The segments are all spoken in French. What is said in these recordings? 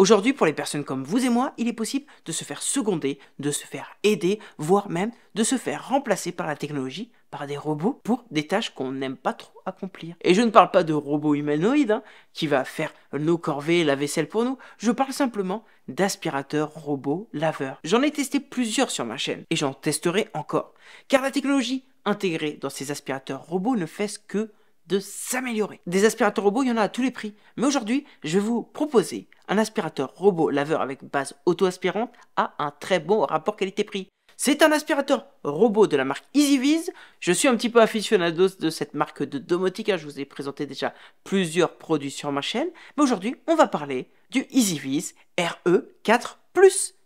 Aujourd'hui, pour les personnes comme vous et moi, il est possible de se faire seconder, de se faire aider, voire même de se faire remplacer par la technologie, par des robots, pour des tâches qu'on n'aime pas trop accomplir. Et je ne parle pas de robots humanoïdes hein, qui va faire nos corvées la vaisselle pour nous, je parle simplement d'aspirateurs, robots, laveurs. J'en ai testé plusieurs sur ma chaîne et j'en testerai encore, car la technologie intégrée dans ces aspirateurs robots ne fait que de s'améliorer. Des aspirateurs robots, il y en a à tous les prix. Mais aujourd'hui, je vais vous proposer un aspirateur robot laveur avec base auto-aspirante à un très bon rapport qualité-prix. C'est un aspirateur robot de la marque EasyViz. Je suis un petit peu aficionado de cette marque de domotique. Hein. Je vous ai présenté déjà plusieurs produits sur ma chaîne. Mais aujourd'hui, on va parler du EasyViz e RE4+.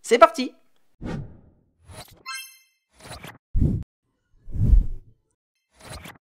C'est parti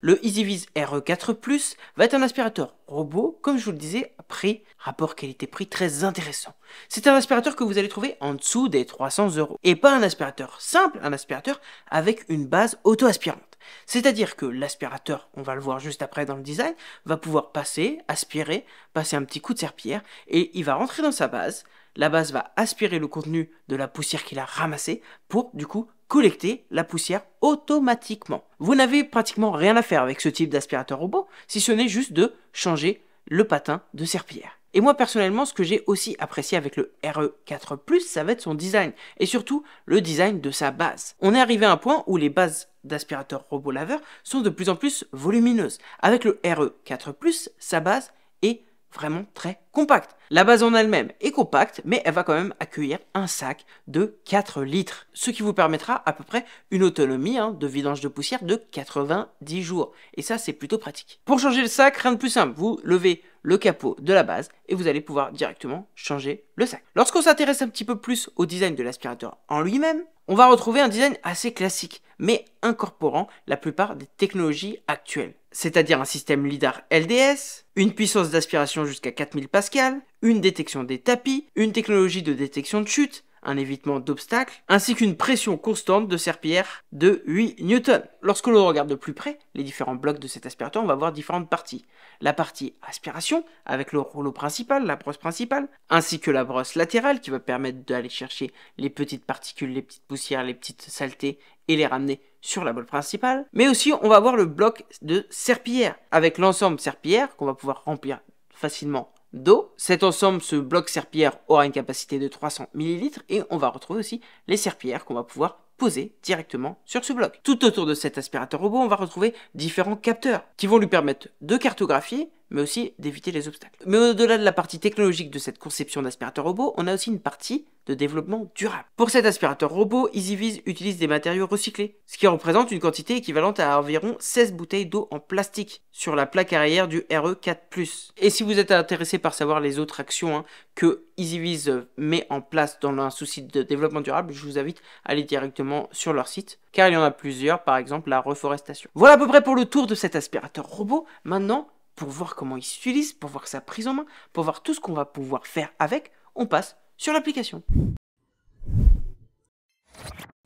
Le EasyViz RE4 Plus va être un aspirateur robot, comme je vous le disais, prix, rapport qualité-prix très intéressant. C'est un aspirateur que vous allez trouver en dessous des 300 euros. Et pas un aspirateur simple, un aspirateur avec une base auto-aspirante. C'est-à-dire que l'aspirateur, on va le voir juste après dans le design, va pouvoir passer, aspirer, passer un petit coup de serpillère et il va rentrer dans sa base. La base va aspirer le contenu de la poussière qu'il a ramassée pour du coup collecter la poussière automatiquement. Vous n'avez pratiquement rien à faire avec ce type d'aspirateur robot, si ce n'est juste de changer le patin de serpillère. Et moi personnellement, ce que j'ai aussi apprécié avec le e RE4+, ça va être son design, et surtout le design de sa base. On est arrivé à un point où les bases d'aspirateurs robots laveurs sont de plus en plus volumineuses. Avec le e RE4+, sa base est vraiment très compacte. La base en elle-même est compacte, mais elle va quand même accueillir un sac de 4 litres, ce qui vous permettra à peu près une autonomie hein, de vidange de poussière de 90 jours. Et ça, c'est plutôt pratique. Pour changer le sac, rien de plus simple. Vous levez le capot de la base et vous allez pouvoir directement changer le sac. Lorsqu'on s'intéresse un petit peu plus au design de l'aspirateur en lui-même, on va retrouver un design assez classique mais incorporant la plupart des technologies actuelles. C'est-à-dire un système LIDAR LDS, une puissance d'aspiration jusqu'à 4000 pascal, une détection des tapis, une technologie de détection de chute, un évitement d'obstacles, ainsi qu'une pression constante de serpillère de 8 newtons. Lorsque l'on regarde de plus près les différents blocs de cet aspirateur, on va voir différentes parties. La partie aspiration, avec le rouleau principal, la brosse principale, ainsi que la brosse latérale qui va permettre d'aller chercher les petites particules, les petites poussières, les petites saletés et les ramener sur la bolle principale. Mais aussi, on va voir le bloc de serpillère, avec l'ensemble serpillère qu'on va pouvoir remplir facilement d'eau. Cet ensemble, ce bloc serpillère, aura une capacité de 300 ml et on va retrouver aussi les serpillères qu'on va pouvoir poser directement sur ce bloc. Tout autour de cet aspirateur robot, on va retrouver différents capteurs qui vont lui permettre de cartographier mais aussi d'éviter les obstacles. Mais au-delà de la partie technologique de cette conception d'aspirateur robot, on a aussi une partie de développement durable. Pour cet aspirateur robot, EasyViz utilise des matériaux recyclés, ce qui représente une quantité équivalente à environ 16 bouteilles d'eau en plastique sur la plaque arrière du e RE4+. Et si vous êtes intéressé par savoir les autres actions hein, que EasyViz met en place dans un souci de développement durable, je vous invite à aller directement sur leur site, car il y en a plusieurs, par exemple la reforestation. Voilà à peu près pour le tour de cet aspirateur robot. Maintenant, pour voir comment il s'utilise, pour voir sa prise en main, pour voir tout ce qu'on va pouvoir faire avec, on passe sur l'application.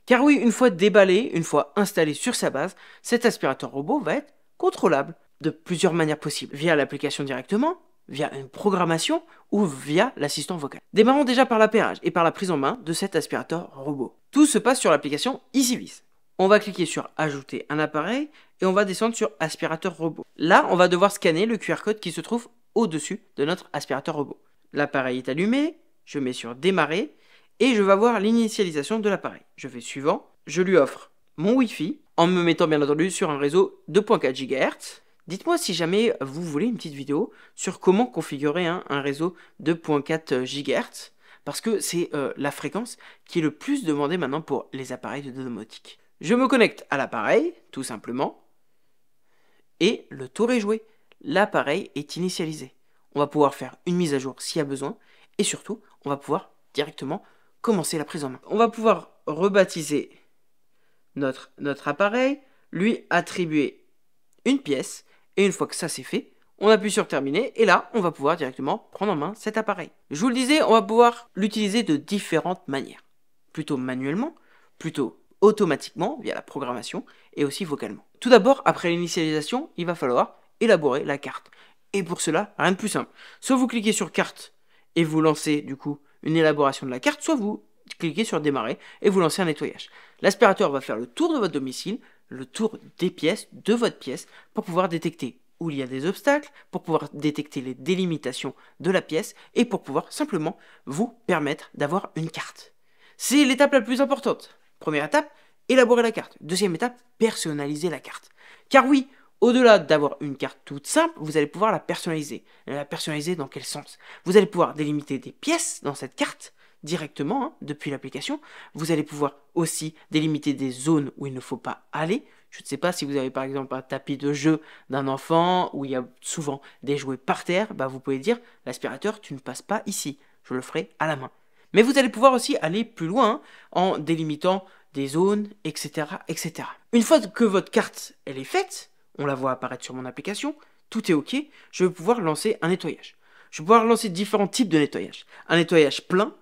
Car oui, une fois déballé, une fois installé sur sa base, cet aspirateur robot va être contrôlable de plusieurs manières possibles, via l'application directement, via une programmation ou via l'assistant vocal. Démarrons déjà par l'appairage et par la prise en main de cet aspirateur robot. Tout se passe sur l'application EasyVis on va cliquer sur Ajouter un appareil et on va descendre sur Aspirateur robot. Là, on va devoir scanner le QR code qui se trouve au-dessus de notre aspirateur robot. L'appareil est allumé, je mets sur Démarrer et je vais voir l'initialisation de l'appareil. Je fais Suivant, je lui offre mon Wi-Fi en me mettant bien entendu sur un réseau 2.4 GHz. Dites-moi si jamais vous voulez une petite vidéo sur comment configurer un réseau 2.4 GHz parce que c'est euh, la fréquence qui est le plus demandée maintenant pour les appareils de domotique. Je me connecte à l'appareil, tout simplement, et le tour est joué. L'appareil est initialisé. On va pouvoir faire une mise à jour s'il y a besoin, et surtout, on va pouvoir directement commencer la prise en main. On va pouvoir rebaptiser notre, appareil, lui attribuer une pièce, et une fois que ça c'est fait, on appuie sur terminer, et là, on va pouvoir directement prendre en main cet appareil. Je vous le disais, on va pouvoir l'utiliser de différentes manières. Plutôt manuellement, plutôt automatiquement via la programmation et aussi vocalement. Tout d'abord, après l'initialisation, il va falloir élaborer la carte. Et pour cela, rien de plus simple. Soit vous cliquez sur carte et vous lancez du coup une élaboration de la carte, soit vous cliquez sur démarrer et vous lancez un nettoyage. L'aspirateur va faire le tour de votre domicile, le tour des pièces, de votre pièce, pour pouvoir détecter où il y a des obstacles, pour pouvoir détecter les délimitations de la pièce et pour pouvoir simplement vous permettre d'avoir une carte. C'est l'étape la plus importante. Première étape, élaborer la carte. Deuxième étape, personnaliser la carte. Car oui, au-delà d'avoir une carte toute simple, vous allez pouvoir la personnaliser. La personnaliser dans quel sens Vous allez pouvoir délimiter des pièces dans cette carte directement hein, depuis l'application. Vous allez pouvoir aussi délimiter des zones où il ne faut pas aller. Je ne sais pas si vous avez par exemple un tapis de jeu d'un enfant où il y a souvent des jouets par terre, bah vous pouvez dire l'aspirateur tu ne passes pas ici, je le ferai à la main. Mais vous allez pouvoir aussi aller plus loin en délimitant des zones, etc., etc. Une fois que votre carte elle est faite, on la voit apparaître sur mon application, tout est OK, je vais pouvoir lancer un nettoyage. Je vais pouvoir lancer différents types de nettoyage. Un nettoyage plein,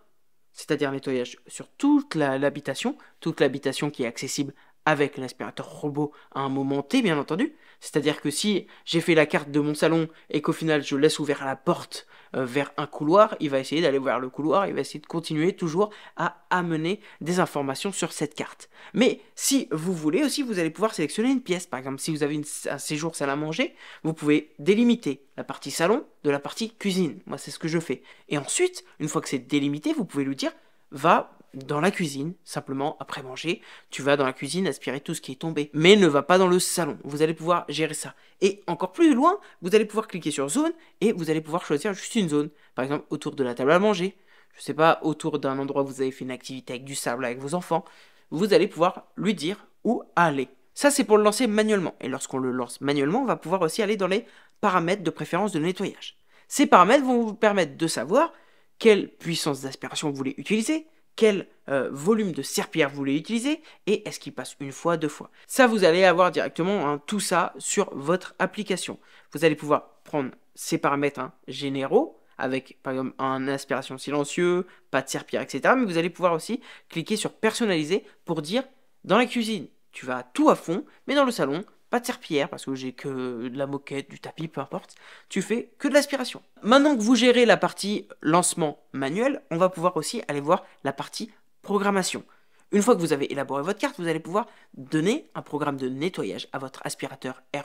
c'est-à-dire un nettoyage sur toute l'habitation, toute l'habitation qui est accessible avec l'aspirateur robot à un moment T, bien entendu. C'est-à-dire que si j'ai fait la carte de mon salon et qu'au final je laisse ouvert la porte euh, vers un couloir, il va essayer d'aller voir le couloir, il va essayer de continuer toujours à amener des informations sur cette carte. Mais si vous voulez aussi, vous allez pouvoir sélectionner une pièce. Par exemple, si vous avez un séjour salle à manger, vous pouvez délimiter la partie salon de la partie cuisine. Moi, c'est ce que je fais. Et ensuite, une fois que c'est délimité, vous pouvez lui dire va dans la cuisine, simplement après manger, tu vas dans la cuisine aspirer tout ce qui est tombé, mais ne va pas dans le salon. Vous allez pouvoir gérer ça. Et encore plus loin, vous allez pouvoir cliquer sur zone et vous allez pouvoir choisir juste une zone, par exemple autour de la table à manger, je ne sais pas, autour d'un endroit où vous avez fait une activité avec du sable avec vos enfants, vous allez pouvoir lui dire où aller. Ça, c'est pour le lancer manuellement. Et lorsqu'on le lance manuellement, on va pouvoir aussi aller dans les paramètres de préférence de nettoyage. Ces paramètres vont vous permettre de savoir quelle puissance d'aspiration vous voulez utiliser, quel euh, volume de serpillère vous voulez utiliser et est-ce qu'il passe une fois, deux fois. Ça, vous allez avoir directement hein, tout ça sur votre application. Vous allez pouvoir prendre ces paramètres hein, généraux avec par exemple un aspiration silencieux, pas de serpillère, etc. Mais vous allez pouvoir aussi cliquer sur personnaliser pour dire dans la cuisine, tu vas tout à fond, mais dans le salon, pas de serpillère parce que j'ai que de la moquette, du tapis, peu importe. Tu fais que de l'aspiration. Maintenant que vous gérez la partie lancement manuel, on va pouvoir aussi aller voir la partie programmation. Une fois que vous avez élaboré votre carte, vous allez pouvoir donner un programme de nettoyage à votre aspirateur e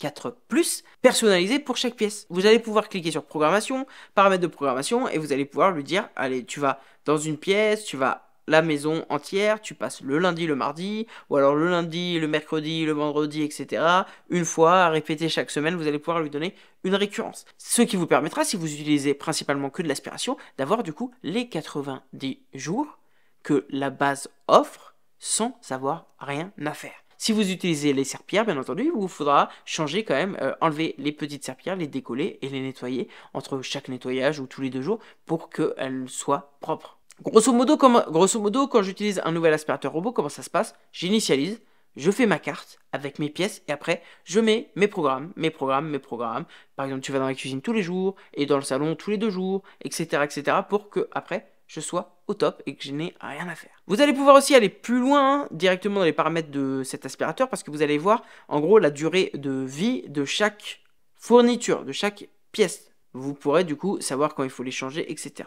RE4 ⁇ personnalisé pour chaque pièce. Vous allez pouvoir cliquer sur Programmation, Paramètres de programmation, et vous allez pouvoir lui dire, allez, tu vas dans une pièce, tu vas la maison entière, tu passes le lundi, le mardi, ou alors le lundi, le mercredi, le vendredi, etc. Une fois à répéter chaque semaine, vous allez pouvoir lui donner une récurrence. Ce qui vous permettra, si vous utilisez principalement que de l'aspiration, d'avoir du coup les 90 jours que la base offre sans avoir rien à faire. Si vous utilisez les serpillères, bien entendu, il vous faudra changer quand même, euh, enlever les petites serpillères, les décoller et les nettoyer entre chaque nettoyage ou tous les deux jours pour qu'elles soient propres. Grosso modo, quand j'utilise un nouvel aspirateur robot, comment ça se passe J'initialise, je fais ma carte avec mes pièces et après, je mets mes programmes, mes programmes, mes programmes. Par exemple, tu vas dans la cuisine tous les jours et dans le salon tous les deux jours, etc., etc., pour que après, je sois au top et que je n'ai rien à faire. Vous allez pouvoir aussi aller plus loin hein, directement dans les paramètres de cet aspirateur parce que vous allez voir en gros la durée de vie de chaque fourniture, de chaque pièce. Vous pourrez du coup savoir quand il faut les changer, etc.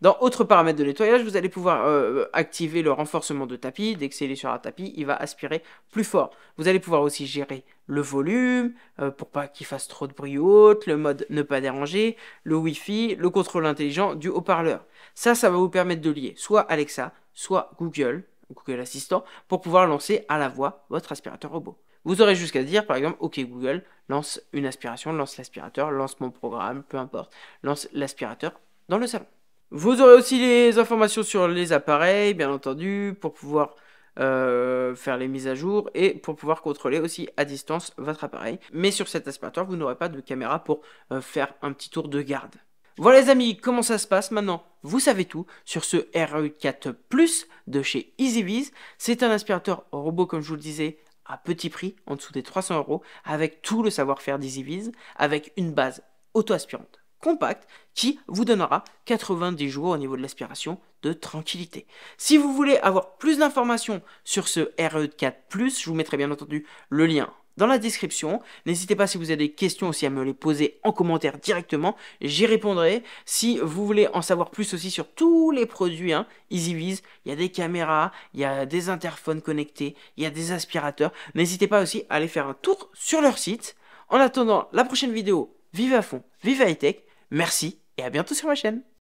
Dans Autres paramètres de nettoyage, vous allez pouvoir euh, activer le renforcement de tapis. Dès que c'est sur un tapis, il va aspirer plus fort. Vous allez pouvoir aussi gérer le volume, euh, pour pas qu'il fasse trop de bruit haute, le mode ne pas déranger, le Wi-Fi, le contrôle intelligent du haut-parleur. Ça, ça va vous permettre de lier soit Alexa, soit Google, Google Assistant, pour pouvoir lancer à la voix votre aspirateur robot. Vous aurez jusqu'à dire, par exemple, OK Google, lance une aspiration, lance l'aspirateur, lance mon programme, peu importe, lance l'aspirateur dans le salon. Vous aurez aussi les informations sur les appareils, bien entendu, pour pouvoir euh, faire les mises à jour et pour pouvoir contrôler aussi à distance votre appareil. Mais sur cet aspirateur, vous n'aurez pas de caméra pour euh, faire un petit tour de garde. Voilà les amis, comment ça se passe maintenant Vous savez tout sur ce e RE4 Plus de chez EasyViz. C'est un aspirateur robot comme je vous le disais à petit prix, en dessous des 300 euros, avec tout le savoir-faire d'EasyViz, avec une base auto-aspirante compact qui vous donnera 90 jours au niveau de l'aspiration de tranquillité. Si vous voulez avoir plus d'informations sur ce e RE4+, je vous mettrai bien entendu le lien dans la description. N'hésitez pas si vous avez des questions aussi à me les poser en commentaire directement, j'y répondrai. Si vous voulez en savoir plus aussi sur tous les produits hein, EasyViz, il y a des caméras, il y a des interphones connectés, il y a des aspirateurs. N'hésitez pas aussi à aller faire un tour sur leur site. En attendant la prochaine vidéo, vive à fond, vive high tech Merci et à bientôt sur ma chaîne.